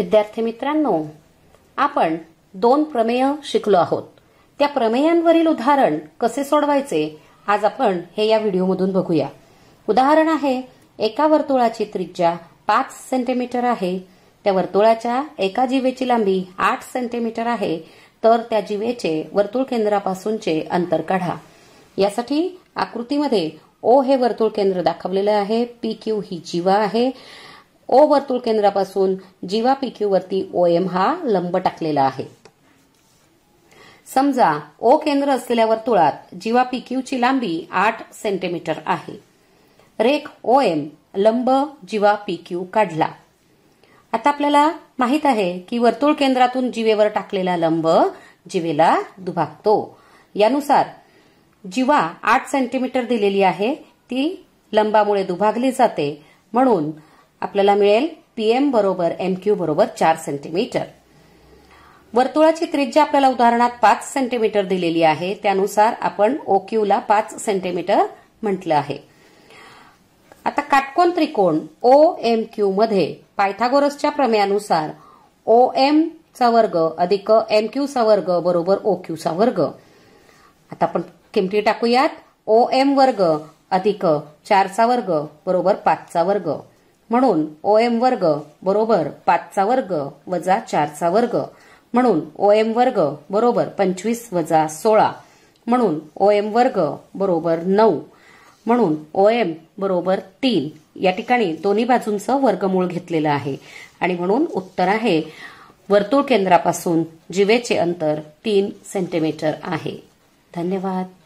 विद्यार्थी मित्रांनो आपण दोन प्रमेय शिकलो आहोत त्या प्रमेयांवरील उदाहरण कसे सोडवायचे आज आपण हे या व्हिडिओमधून बघूया उदाहरण आहे एका वर्तुळाची त्रिज्या पाच सेंटीमीटर आहे त्या वर्तुळाच्या एका जीवेची लांबी आठ सेंटीमीटर आहे तर त्या जीवेचे वर्तुळ केंद्रापासूनचे अंतर काढा यासाठी आकृतीमध्ये ओ हे वर्तुळ केंद्र दाखवलेलं आहे पी क्यू ही जीवा आहे ओ वर्तुळ केंद्रापासून जीवा पीक्यू वरती ओ एम हा लंब टाकलेला आहे समजा ओ केंद्र असलेल्या वर्तुळात जीवा पीक्यू ची लांबी आठ सेंटीमीटर आहे रेख ओ एम लंब जीवा पीक्यू काढला आता आपल्याला माहित आहे की वर्तुळ केंद्रातून जीवेवर टाकलेला लंब जीवेला दुभागतो यानुसार जीवा आठ सेंटीमीटर दिलेली आहे ती लंबामुळे दुभागली जाते म्हणून आपल्याला मिळेल पीएम बरोबर एमक्यू बरोबर चार सेंटीमीटर वर्तुळाची त्रिज्या आपल्याला उदाहरणात पाच सेंटीमीटर दिलेली आहे त्यानुसार आपण ओक्यूला पाच सेंटीमीटर म्हटलं आहे आता काटकोन त्रिकोण ओ एम क्यू मध्ये पायथागोरसच्या प्रमेयानुसार ओ एम चा वर्ग अधिक एम क्यू चा वर्ग बरोबर ओ क्यू चा वर्ग आता आपण किमती टाकूयात ओ एम वर्ग अधिक चारचा वर्ग बरोबर पाचचा वर्ग म्हणून ओ एम वर्ग बरोबर पाचचा वर्ग वजा चारचा वर्ग म्हणून ओ एम वर्ग बरोबर पंचवीस वजा सोळा म्हणून ओ एम वर्ग बरोबर नऊ म्हणून ओ एम बरोबर तीन या ठिकाणी दोन्ही बाजूंचं वर्गमूळ घेतलेलं आहे आणि म्हणून उत्तर आहे वर्तुळ केंद्रापासून जिवेचे अंतर तीन सेंटीमीटर आहे धन्यवाद